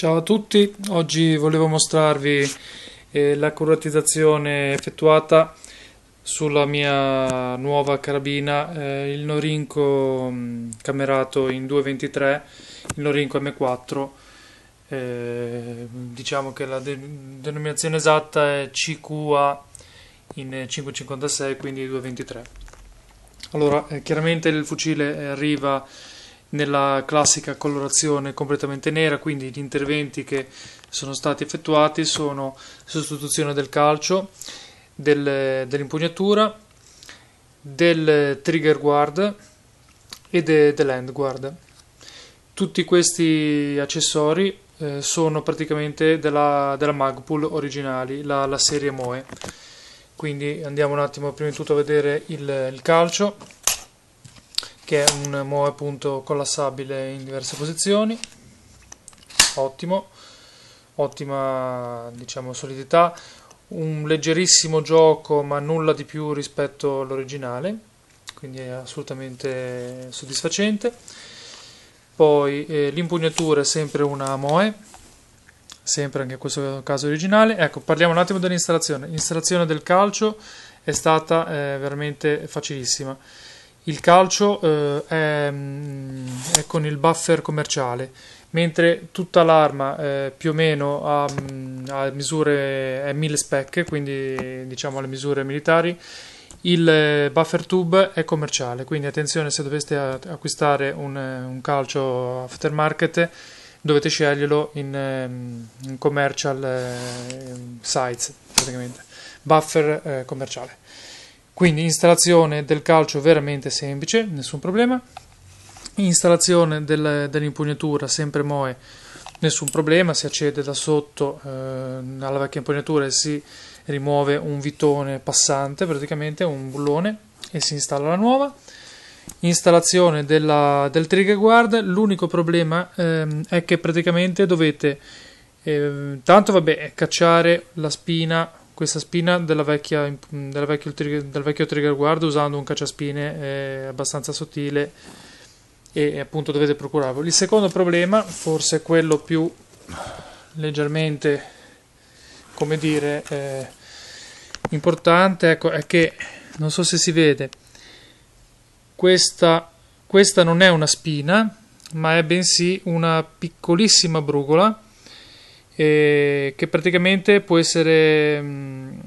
Ciao a tutti, oggi volevo mostrarvi eh, la curatizzazione effettuata sulla mia nuova carabina, eh, il Norinco mm, camerato in 2.23, il Norinco M4. Eh, diciamo che la de denominazione esatta è CQA in 5.56, quindi 2.23. Allora, eh, chiaramente il fucile arriva nella classica colorazione completamente nera, quindi gli interventi che sono stati effettuati sono sostituzione del calcio, del, dell'impugnatura, del trigger guard e de, dell'end guard. Tutti questi accessori eh, sono praticamente della, della Magpul originali, la, la, serie Moe. Quindi andiamo un attimo prima di tutto a vedere il, il calcio che è un MOE appunto collassabile in diverse posizioni ottimo ottima diciamo solidità un leggerissimo gioco ma nulla di più rispetto all'originale quindi è assolutamente soddisfacente poi eh, l'impugnatura è sempre una MOE sempre anche in questo caso originale ecco parliamo un attimo dell'installazione l'installazione del calcio è stata eh, veramente facilissima il calcio eh, è, mm, è, con il buffer commerciale, mentre tutta l'arma eh, più o meno ha, mm, ha misure, è 1000 spec, quindi diciamo le misure militari. Il eh, buffer tube è commerciale, quindi attenzione se doveste acquistare un, eh, un calcio aftermarket dovete sceglierlo in, ehm, in commercial eh, sites praticamente, buffer eh, commerciale. Quindi installazione del calcio veramente semplice, nessun problema. Installazione del, dell'impugnatura sempre Moe, nessun problema, si accede da sotto eh, alla vecchia impugnatura e si rimuove un vitone passante, praticamente un bullone e si installa la nuova. Installazione della, del trigger guard, l'unico problema eh, è che praticamente dovete eh, tanto vabbè cacciare la spina questa spina della vecchia, della vecchio, del vecchio trigger guard usando un cacciaspine eh, abbastanza sottile e appunto dovete procurarlo. Il secondo problema, forse quello più leggermente, come dire, eh, importante, ecco, è che non so se si vede, questa, questa non è una spina, ma è bensì una piccolissima brugola eh, che praticamente può essere, mh, mm,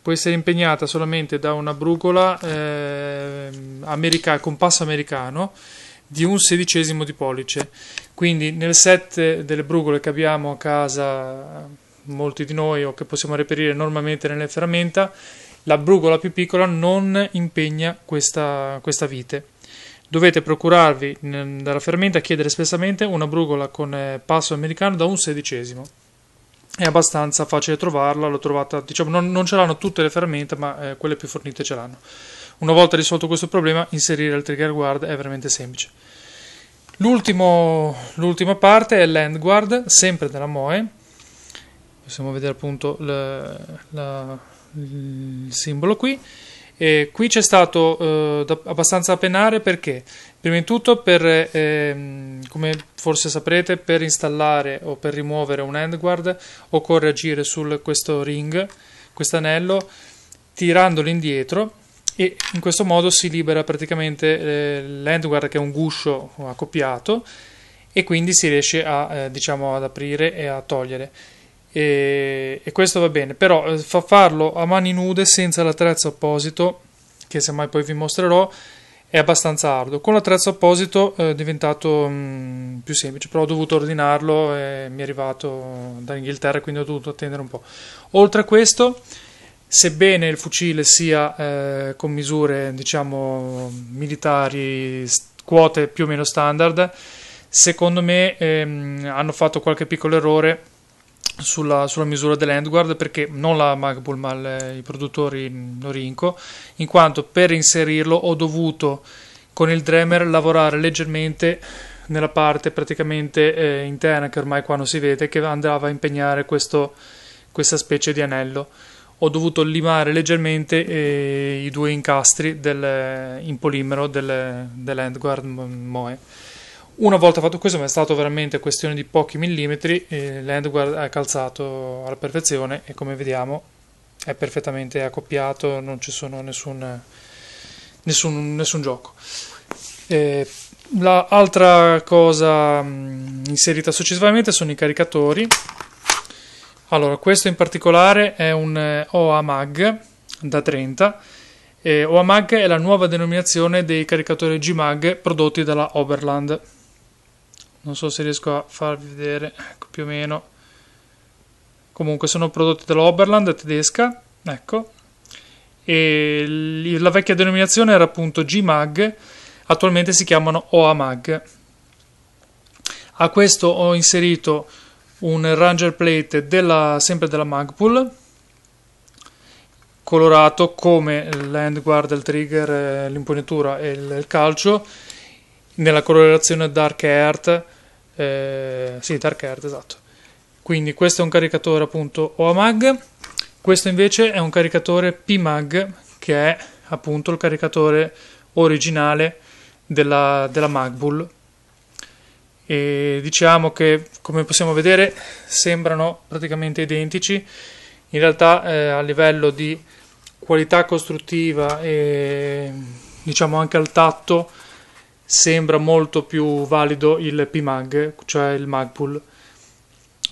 può essere, impegnata solamente da una brucola eh, america, con passo americano di un sedicesimo di pollice. Quindi nel set delle brugole che abbiamo a casa molti di noi o che possiamo reperire normalmente nelle ferramenta, la brugola più piccola non impegna questa, questa vite. Dovete procurarvi mm, dalla ferramenta chiedere espressamente una brugola con eh, passo americano da un sedicesimo è abbastanza facile trovarla, l'ho trovata, diciamo, non, non ce l'hanno tutte le ferramenta, ma eh, quelle più fornite ce l'hanno. Una volta risolto questo problema, inserire il trigger guard è veramente semplice. L'ultimo, l'ultima parte è l'end guard, sempre della Moe. Possiamo vedere appunto la, la, il simbolo qui. E qui c'è stato eh, abbastanza a penare perché Prima di tutto, per, ehm, come forse saprete, per installare o per rimuovere un handguard occorre agire su questo ring, questo anello, tirandolo indietro e in questo modo si libera praticamente eh, l'handguard che è un guscio accoppiato e quindi si riesce a, eh, diciamo, ad aprire e a togliere. E, e questo va bene, però eh, fa farlo a mani nude senza l'attrezzo apposito che semmai poi vi mostrerò è abbastanza arduo. Con l'attrezzo apposito eh, è diventato mh, mm, più semplice, però ho dovuto ordinarlo e mi è arrivato dall'Inghilterra, quindi ho dovuto attendere un po'. Oltre a questo, sebbene il fucile sia eh, con misure diciamo militari quote più o meno standard secondo me ehm, hanno fatto qualche piccolo errore sulla, sulla, misura dell'Endguard perché non la Magpul ma le, i produttori Norinco in quanto per inserirlo ho dovuto con il Dremer lavorare leggermente nella parte praticamente eh, interna che ormai qua non si vede che andava a impegnare questo, questa specie di anello ho dovuto limare leggermente eh, i due incastri del, in polimero del, dell'Endguard Moe una volta fatto questo, ma è stato veramente questione di pochi millimetri, eh, l'handguard è calzato alla perfezione e come vediamo è perfettamente accoppiato, non ci sono nessun, nessun, nessun gioco. Eh, L'altra la cosa inserita successivamente sono i caricatori. Allora, questo in particolare è un eh, OA Mag da 30. Eh, OA Mag è la nuova denominazione dei caricatori G Mag prodotti dalla Oberland non so se riesco a farvi vedere ecco, più o meno comunque sono prodotti dall'Oberland tedesca ecco e la vecchia denominazione era appunto G-Mag attualmente si chiamano OAMAG a questo ho inserito un Ranger Plate della, sempre della Magpul colorato come l'handguard, il trigger, eh, l'impugnatura e il, il calcio nella colorazione Dark Earth eh, sì, Dark Earth, esatto. Quindi questo è un caricatore appunto OAMAG, questo invece è un caricatore PMAG che è appunto il caricatore originale della, della Magbull. E diciamo che come possiamo vedere sembrano praticamente identici, in realtà eh, a livello di qualità costruttiva e diciamo anche al tatto sembra molto più valido il PMAG, cioè il Magpul.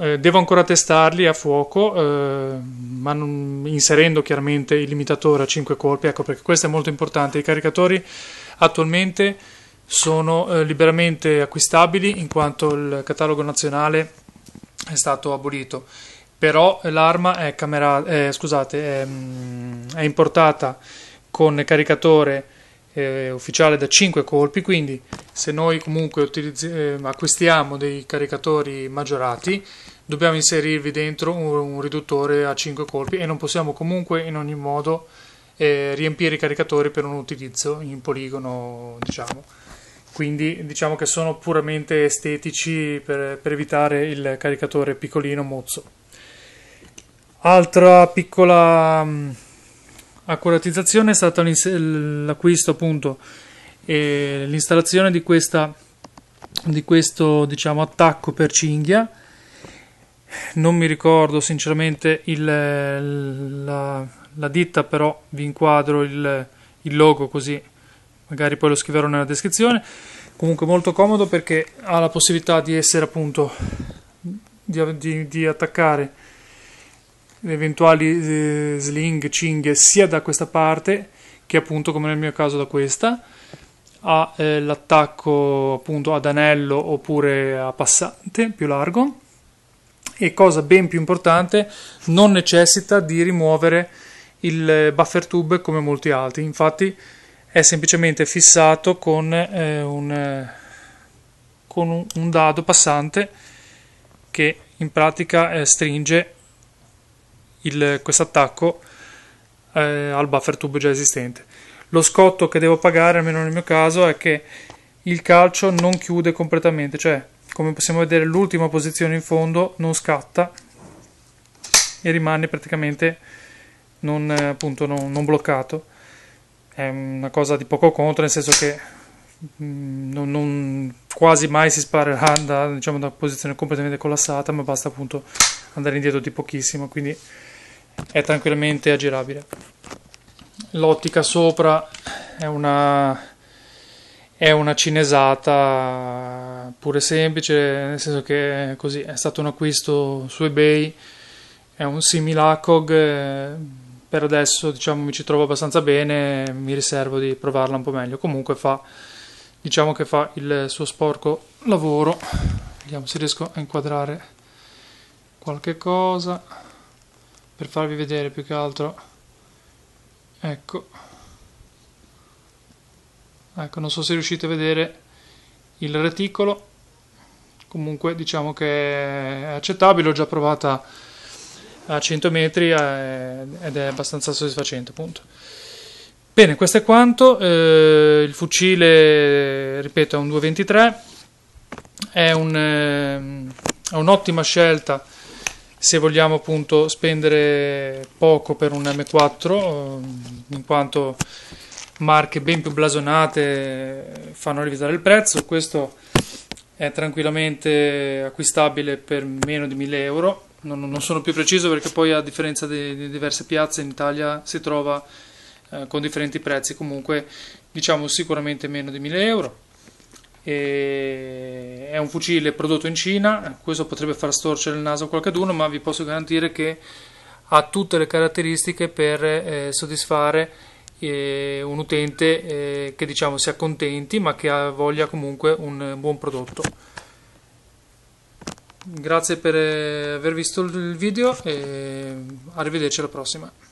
Eh, devo ancora testarli a fuoco, eh, ma non, inserendo chiaramente il limitatore a 5 colpi, ecco perché questo è molto importante. I caricatori attualmente sono eh, liberamente acquistabili in quanto il catalogo nazionale è stato abolito, però l'arma è, camera- eh, scusate, è, mm, è importata con caricatore eh, ufficiale da 5 colpi, quindi se noi comunque utilizz- eh, acquistiamo dei caricatori maggiorati dobbiamo inserirvi dentro un, un, riduttore a 5 colpi e non possiamo comunque in ogni modo eh, riempire i caricatori per un utilizzo in poligono diciamo quindi diciamo che sono puramente estetici per, per evitare il caricatore piccolino mozzo altra piccola mh, accuratizzazione è stata l'acquisto appunto e l'installazione di, questa, di questo diciamo, attacco per cinghia non mi ricordo sinceramente il, la, la, ditta però vi inquadro il, il logo così magari poi lo scriverò nella descrizione comunque molto comodo perché ha la possibilità di essere appunto di, di, di attaccare eventuali eh, sling, cing sia da questa parte che appunto come nel mio caso da questa ha eh, l'attacco appunto ad anello oppure a passante più largo e cosa ben più importante non necessita di rimuovere il eh, buffer tube come molti altri infatti è semplicemente fissato con, eh, un, eh, con un, un dado passante che in pratica eh, stringe questo attacco eh, al buffer tube già esistente. Lo scotto che devo pagare, almeno nel mio caso, è che il calcio non chiude completamente, cioè come possiamo vedere l'ultima posizione in fondo non scatta e rimane praticamente non, eh, appunto, non, non bloccato. È una cosa di poco conto, nel senso che mm, non, non, quasi mai si sparerà da, diciamo, da posizione completamente collassata, ma basta appunto andare indietro di pochissimo. Quindi è tranquillamente aggirabile. L'ottica sopra è una, è una cinesata pure semplice, nel senso che è, così, è stato un acquisto su eBay, è un similacog, eh, per adesso diciamo mi ci trovo abbastanza bene, mi riservo di provarla un po' meglio, comunque fa, diciamo che fa il suo sporco lavoro, vediamo se riesco a inquadrare qualche cosa per farvi vedere più che altro ecco ecco non so se riuscite a vedere il reticolo comunque diciamo che è accettabile ho già provata a 100 metri eh, ed è abbastanza soddisfacente appunto bene questo è quanto eh, il fucile ripeto è un 223 ehm, è un'ottima eh, un scelta se vogliamo appunto spendere poco per un M4, ehm, in quanto marche ben più blasonate fanno rivisare il prezzo, questo è tranquillamente acquistabile per meno di 1000 euro. Non, non sono più preciso perché poi a differenza di, di diverse piazze in Italia si trova eh, con differenti prezzi, comunque diciamo sicuramente meno di 1000 euro e è un fucile prodotto in Cina, questo potrebbe far storcere il naso a qualcuno, ma vi posso garantire che ha tutte le caratteristiche per eh, soddisfare eh, un utente eh, che diciamo si accontenti ma che ha voglia comunque un buon prodotto. Grazie per eh, aver visto il video e arrivederci alla prossima.